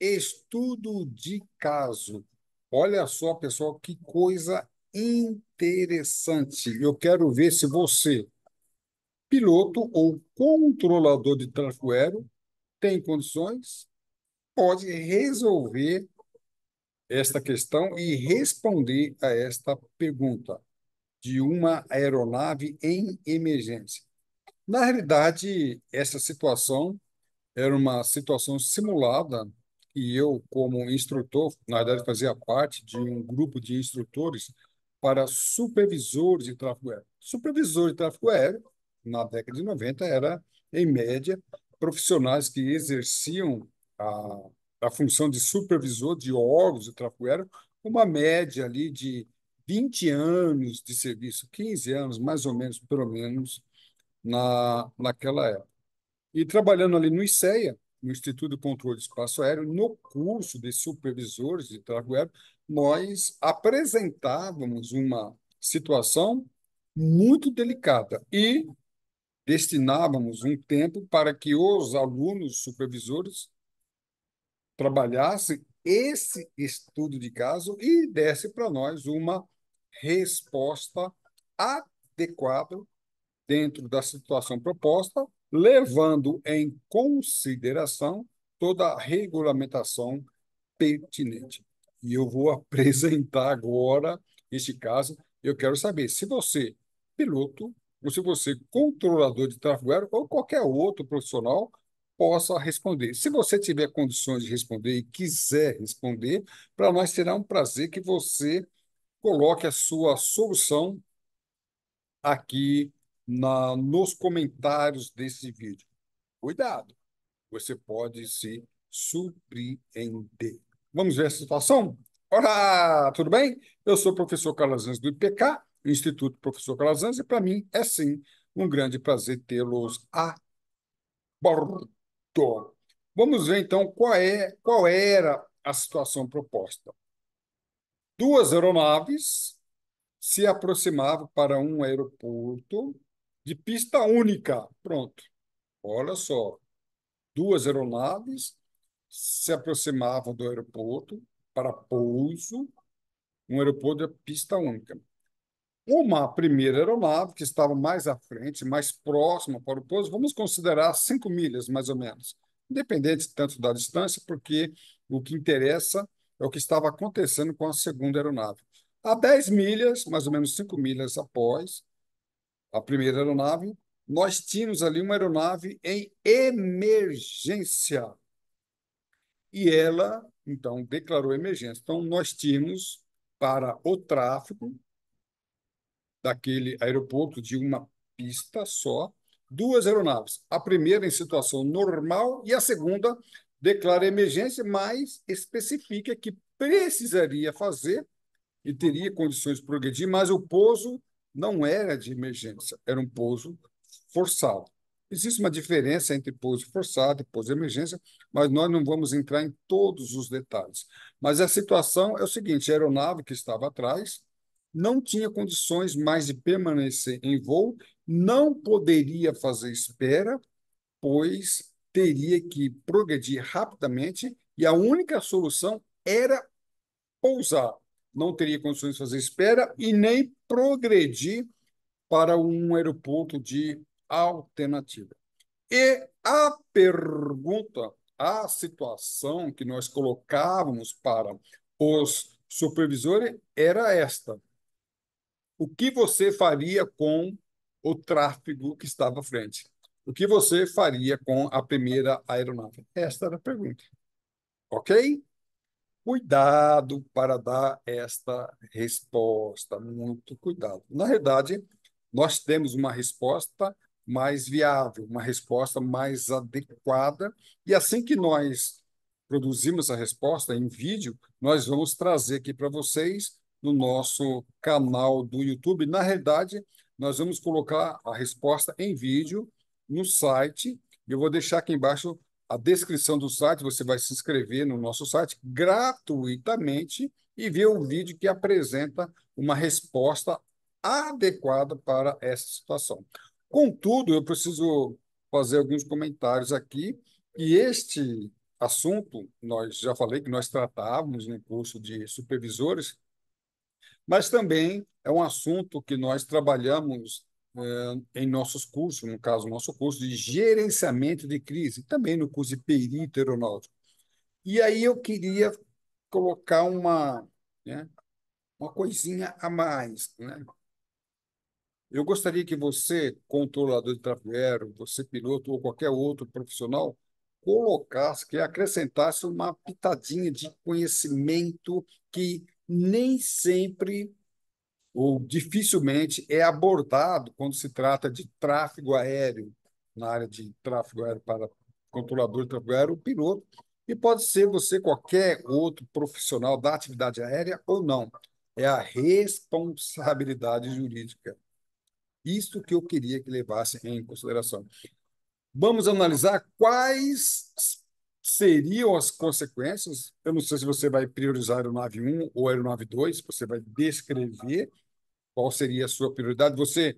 Estudo de caso. Olha só, pessoal, que coisa interessante. Eu quero ver se você, piloto ou controlador de tráfego aéreo, tem condições, pode resolver esta questão e responder a esta pergunta de uma aeronave em emergência. Na realidade, essa situação era uma situação simulada e eu, como instrutor, na verdade fazia parte de um grupo de instrutores para supervisores de tráfego aéreo. Supervisores de tráfego aéreo, na década de 90, era, em média, profissionais que exerciam a, a função de supervisor de órgãos de tráfego aéreo, uma média ali de 20 anos de serviço, 15 anos, mais ou menos, pelo menos, na, naquela época. E trabalhando ali no ICEA, no Instituto de Controle de Espaço Aéreo, no curso de supervisores de tráfego aéreo, nós apresentávamos uma situação muito delicada e destinávamos um tempo para que os alunos supervisores trabalhassem esse estudo de caso e desse para nós uma resposta adequada dentro da situação proposta levando em consideração toda a regulamentação pertinente. E eu vou apresentar agora este caso. Eu quero saber se você, piloto, ou se você, controlador de tráfego aéreo, ou qualquer outro profissional, possa responder. Se você tiver condições de responder e quiser responder, para nós será um prazer que você coloque a sua solução aqui na, nos comentários desse vídeo. Cuidado, você pode se surpreender. Vamos ver a situação? Olá, tudo bem? Eu sou o professor Calazans do IPK, Instituto Professor Calazans, e para mim é sim um grande prazer tê-los a bordo. Vamos ver então qual, é, qual era a situação proposta. Duas aeronaves se aproximavam para um aeroporto de pista única. Pronto. Olha só. Duas aeronaves se aproximavam do aeroporto para pouso, um aeroporto de pista única. Uma primeira aeronave, que estava mais à frente, mais próxima para o pouso, vamos considerar cinco milhas, mais ou menos, independente tanto da distância, porque o que interessa é o que estava acontecendo com a segunda aeronave. A 10 milhas, mais ou menos cinco milhas após, a primeira aeronave, nós tínhamos ali uma aeronave em emergência. E ela, então, declarou emergência. Então, nós tínhamos para o tráfego daquele aeroporto de uma pista só, duas aeronaves. A primeira em situação normal e a segunda declara emergência, mas especifica que precisaria fazer e teria condições de progredir, mas o pouso não era de emergência, era um pouso forçado. Existe uma diferença entre pouso forçado e pouso de emergência, mas nós não vamos entrar em todos os detalhes. Mas a situação é o seguinte: a aeronave que estava atrás não tinha condições mais de permanecer em voo, não poderia fazer espera, pois teria que progredir rapidamente e a única solução era pousar não teria condições de fazer espera e nem progredir para um aeroporto de alternativa. E a pergunta, a situação que nós colocávamos para os supervisores era esta: o que você faria com o tráfego que estava à frente? O que você faria com a primeira aeronave? Esta era a pergunta. Ok? cuidado para dar esta resposta, muito cuidado. Na verdade, nós temos uma resposta mais viável, uma resposta mais adequada, e assim que nós produzimos a resposta em vídeo, nós vamos trazer aqui para vocês no nosso canal do YouTube. Na realidade, nós vamos colocar a resposta em vídeo no site. Eu vou deixar aqui embaixo a descrição do site, você vai se inscrever no nosso site gratuitamente e ver o vídeo que apresenta uma resposta adequada para essa situação. Contudo, eu preciso fazer alguns comentários aqui, e este assunto, nós já falei que nós tratávamos no curso de supervisores, mas também é um assunto que nós trabalhamos em nossos cursos, no caso, nosso curso de gerenciamento de crise, também no curso de perito aeronáutico. E aí eu queria colocar uma, né, uma coisinha a mais. Né? Eu gostaria que você, controlador de tráfego aéreo, você piloto ou qualquer outro profissional, colocasse, que acrescentasse uma pitadinha de conhecimento que nem sempre ou dificilmente é abordado quando se trata de tráfego aéreo, na área de tráfego aéreo para controlador de tráfego aéreo, o piloto, e pode ser você qualquer outro profissional da atividade aérea ou não. É a responsabilidade jurídica. Isso que eu queria que levasse em consideração. Vamos analisar quais seriam as consequências. Eu não sei se você vai priorizar a aeronave 1 ou a aeronave 2, você vai descrever qual seria a sua prioridade? Você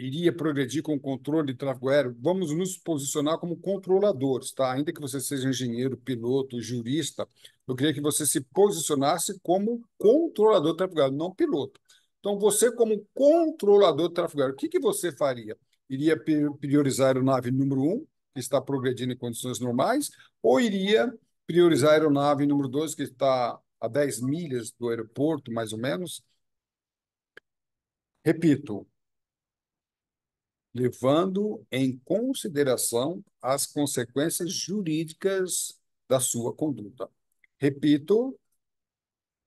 iria progredir com o controle de tráfego aéreo? Vamos nos posicionar como controladores, tá? Ainda que você seja engenheiro, piloto, jurista, eu queria que você se posicionasse como controlador de tráfego aéreo, não piloto. Então, você como controlador de tráfego aéreo, o que, que você faria? Iria priorizar a aeronave número um, que está progredindo em condições normais, ou iria priorizar a aeronave número 2, que está a 10 milhas do aeroporto, mais ou menos, Repito, levando em consideração as consequências jurídicas da sua conduta. Repito,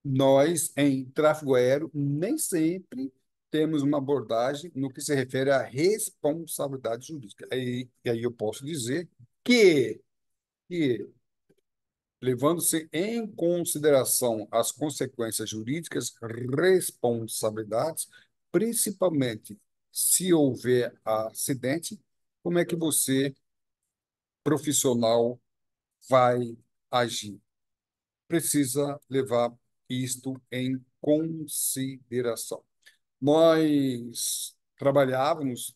nós em tráfego aéreo nem sempre temos uma abordagem no que se refere à responsabilidade jurídica. E, e aí eu posso dizer que, que levando-se em consideração as consequências jurídicas, responsabilidades, principalmente se houver acidente, como é que você, profissional, vai agir? Precisa levar isto em consideração. Nós trabalhávamos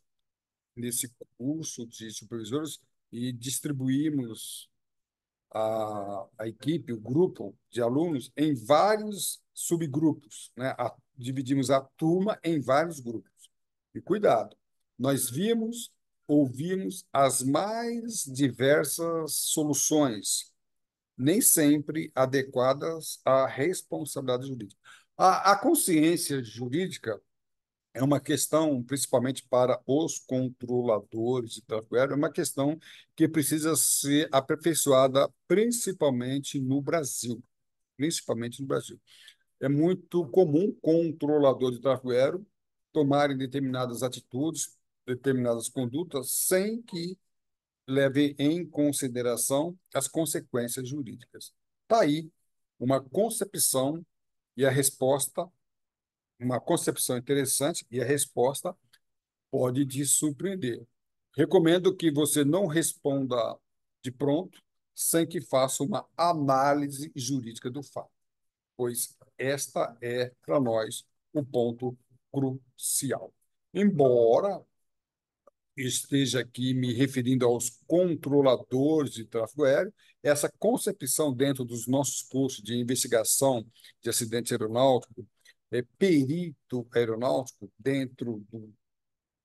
nesse curso de supervisores e distribuímos a, a equipe, o grupo de alunos, em vários subgrupos, né? A dividimos a turma em vários grupos. E cuidado, nós vimos, ouvimos as mais diversas soluções, nem sempre adequadas à responsabilidade jurídica. A, a consciência jurídica é uma questão, principalmente para os controladores de tráfego é uma questão que precisa ser aperfeiçoada, principalmente no Brasil. Principalmente no Brasil é muito comum controlador de tráfego aéreo tomarem determinadas atitudes, determinadas condutas, sem que levem em consideração as consequências jurídicas. Está aí uma concepção e a resposta, uma concepção interessante e a resposta pode te surpreender. Recomendo que você não responda de pronto, sem que faça uma análise jurídica do fato, pois esta é, para nós, o ponto crucial. Embora esteja aqui me referindo aos controladores de tráfego aéreo, essa concepção dentro dos nossos cursos de investigação de acidente aeronáutico, é, perito aeronáutico, dentro de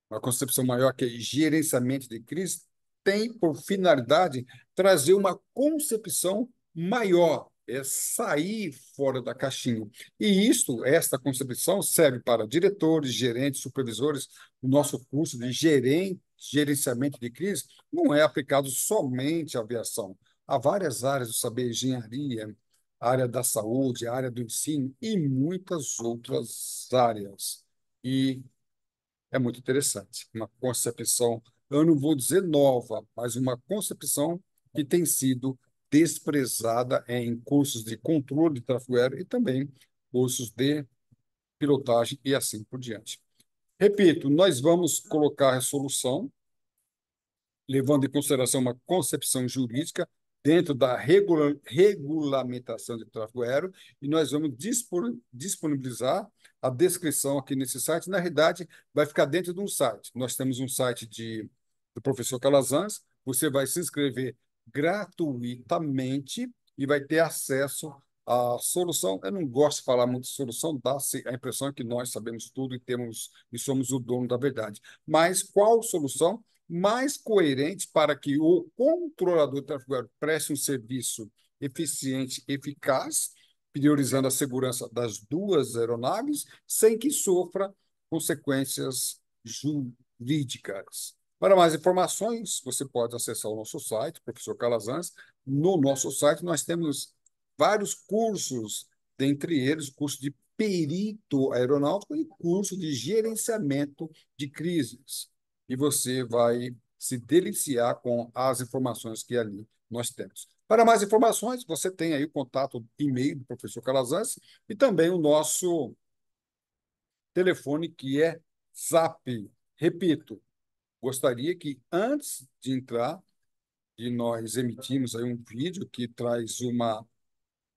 uma concepção maior que é gerenciamento de crise, tem por finalidade trazer uma concepção maior é sair fora da caixinha. E isto, esta concepção, serve para diretores, gerentes, supervisores. O nosso curso de gerente, gerenciamento de crise não é aplicado somente à aviação. Há várias áreas do saber, engenharia, área da saúde, área do ensino e muitas outras áreas. E é muito interessante, uma concepção, eu não vou dizer nova, mas uma concepção que tem sido desprezada em cursos de controle de tráfego aéreo e também cursos de pilotagem e assim por diante. Repito, nós vamos colocar a resolução, levando em consideração uma concepção jurídica dentro da regula regulamentação de tráfego aéreo, e nós vamos disponibilizar a descrição aqui nesse site. Na realidade, vai ficar dentro de um site. Nós temos um site de, do professor Calazans, você vai se inscrever gratuitamente e vai ter acesso à solução. Eu não gosto de falar muito de solução, dá tá? se a impressão é que nós sabemos tudo e temos e somos o dono da verdade. Mas qual solução mais coerente para que o controlador de tráfego aéreo preste um serviço eficiente, eficaz, priorizando a segurança das duas aeronaves, sem que sofra consequências jurídicas. Para mais informações, você pode acessar o nosso site, professor Calazans. No nosso site nós temos vários cursos, dentre eles curso de perito aeronáutico e curso de gerenciamento de crises. E você vai se deliciar com as informações que ali nós temos. Para mais informações, você tem aí o contato e-mail do professor Calazans e também o nosso telefone que é Zap. Repito, gostaria que, antes de entrar, e nós emitimos aí um vídeo que traz uma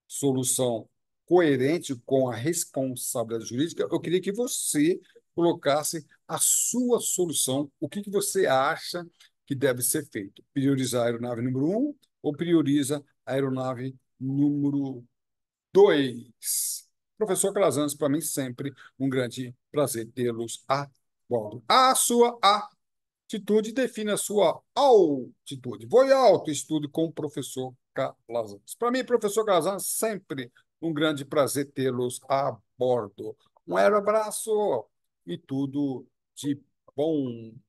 solução coerente com a responsabilidade jurídica, eu queria que você colocasse a sua solução, o que, que você acha que deve ser feito. Priorizar a aeronave número um ou prioriza a aeronave número dois? Professor Calazans, para mim sempre um grande prazer tê-los a bordo. A sua, a altitude define a sua altitude. Voe alto, estude com o professor Calazans. Para mim, professor Calazans, sempre um grande prazer tê-los a bordo. Um abraço e tudo de bom.